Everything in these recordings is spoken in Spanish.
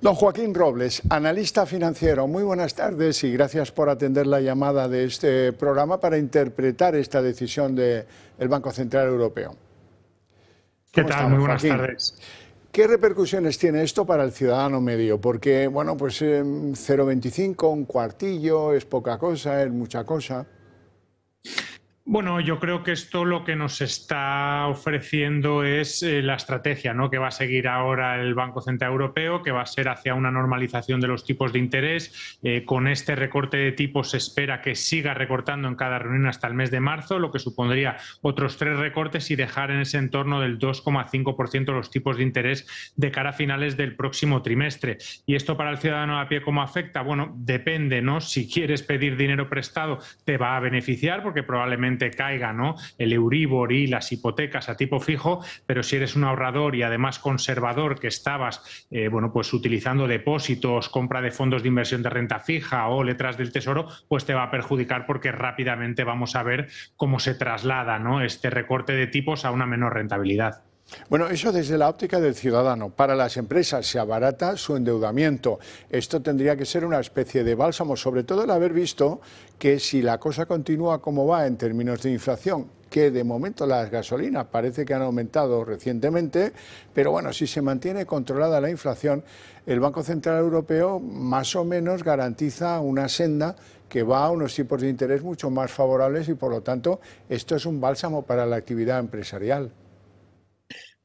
Don Joaquín Robles, analista financiero, muy buenas tardes y gracias por atender la llamada de este programa para interpretar esta decisión del Banco Central Europeo. ¿Qué tal? muy buenas tardes. ¿Qué repercusiones tiene esto para el ciudadano medio? Porque, bueno, pues 0,25, em, un cuartillo, es poca cosa, es mucha cosa. Bueno, yo creo que esto lo que nos está ofreciendo es eh, la estrategia ¿no? que va a seguir ahora el Banco Central Europeo, que va a ser hacia una normalización de los tipos de interés. Eh, con este recorte de tipos se espera que siga recortando en cada reunión hasta el mes de marzo, lo que supondría otros tres recortes y dejar en ese entorno del 2,5% los tipos de interés de cara a finales del próximo trimestre. ¿Y esto para el ciudadano a pie cómo afecta? Bueno, depende, ¿no? Si quieres pedir dinero prestado, te va a beneficiar porque probablemente caiga el Euribor y las hipotecas a tipo fijo, pero si eres un ahorrador y además conservador que estabas eh, pues utilizando depósitos, compra de fondos de inversión de renta fija o letras del tesoro, pues te va a perjudicar porque rápidamente vamos a ver cómo se traslada este recorte de tipos a una menor rentabilidad. Bueno, eso desde la óptica del ciudadano. Para las empresas se abarata su endeudamiento. Esto tendría que ser una especie de bálsamo, sobre todo el haber visto que si la cosa continúa como va en términos de inflación, que de momento las gasolinas parece que han aumentado recientemente, pero bueno, si se mantiene controlada la inflación, el Banco Central Europeo más o menos garantiza una senda que va a unos tipos de interés mucho más favorables y por lo tanto esto es un bálsamo para la actividad empresarial.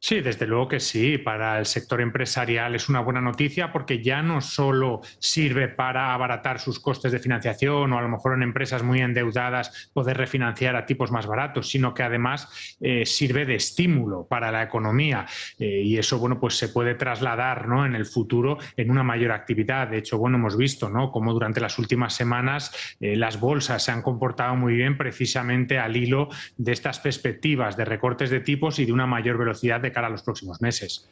Sí, desde luego que sí. Para el sector empresarial es una buena noticia porque ya no solo sirve para abaratar sus costes de financiación o a lo mejor en empresas muy endeudadas poder refinanciar a tipos más baratos, sino que además eh, sirve de estímulo para la economía eh, y eso bueno pues se puede trasladar ¿no? en el futuro en una mayor actividad. De hecho bueno hemos visto ¿no? cómo durante las últimas semanas eh, las bolsas se han comportado muy bien precisamente al hilo de estas perspectivas de recortes de tipos y de una mayor velocidad de cara a los próximos meses.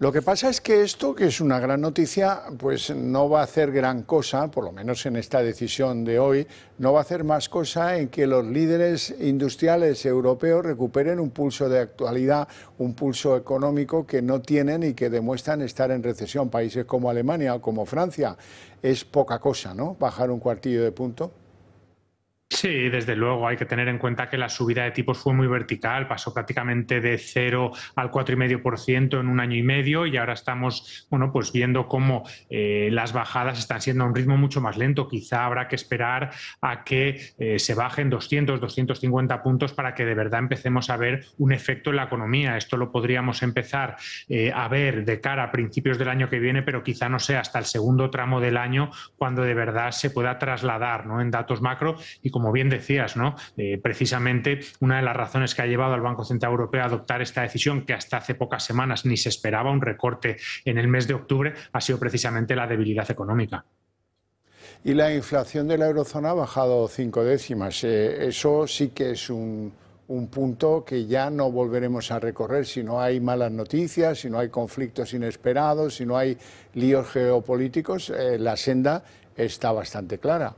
Lo que pasa es que esto, que es una gran noticia, pues no va a hacer gran cosa, por lo menos en esta decisión de hoy, no va a hacer más cosa en que los líderes industriales europeos recuperen un pulso de actualidad, un pulso económico que no tienen y que demuestran estar en recesión. Países como Alemania o como Francia es poca cosa, ¿no? Bajar un cuartillo de punto. Sí, desde luego, hay que tener en cuenta que la subida de tipos fue muy vertical, pasó prácticamente de 0 al 4,5% en un año y medio y ahora estamos bueno, pues viendo cómo eh, las bajadas están siendo a un ritmo mucho más lento. Quizá habrá que esperar a que eh, se bajen 200, 250 puntos para que de verdad empecemos a ver un efecto en la economía. Esto lo podríamos empezar eh, a ver de cara a principios del año que viene, pero quizá no sea hasta el segundo tramo del año cuando de verdad se pueda trasladar en datos macro y como bien decías, ¿no? Eh, precisamente una de las razones que ha llevado al Banco Central Europeo a adoptar esta decisión, que hasta hace pocas semanas ni se esperaba un recorte en el mes de octubre, ha sido precisamente la debilidad económica. Y la inflación de la eurozona ha bajado cinco décimas. Eh, eso sí que es un, punto que ya no volveremos a recorrer si no hay malas noticias, si no hay conflictos inesperados, si no hay líos geopolíticos. Eh, la senda está bastante clara.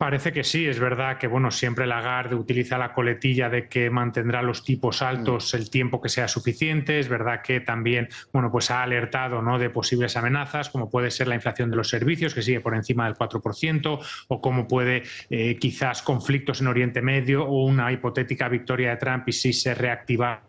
Parece que sí, es verdad que bueno, siempre Lagarde utiliza la coletilla de que mantendrá los tipos mm. altos el tiempo que sea suficiente, es verdad que también bueno, pues ha alertado ¿no? de posibles amenazas, como puede ser la inflación de los servicios, que sigue por encima del 4%, o como puede eh, quizás conflictos en Oriente Medio o una hipotética victoria de Trump y si se reactiva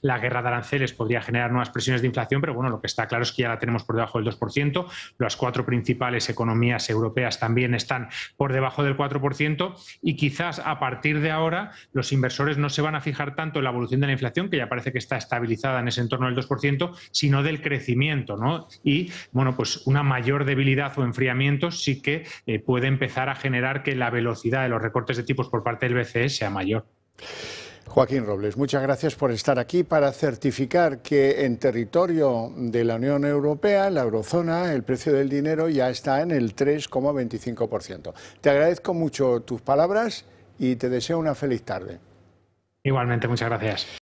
la guerra de aranceles podría generar nuevas presiones de inflación, pero bueno, lo que está claro es que ya la tenemos por debajo del 2%. Las cuatro principales economías europeas también están por debajo del 4% y quizás a partir de ahora los inversores no se van a fijar tanto en la evolución de la inflación, que ya parece que está estabilizada en ese entorno del 2%, sino del crecimiento, ¿no? Y bueno, pues una mayor debilidad o enfriamiento sí que eh, puede empezar a generar que la velocidad de los recortes de tipos por parte del BCE sea mayor. Joaquín Robles, muchas gracias por estar aquí para certificar que en territorio de la Unión Europea, en la eurozona, el precio del dinero ya está en el 3,25%. Te agradezco mucho tus palabras y te deseo una feliz tarde. Igualmente, muchas gracias.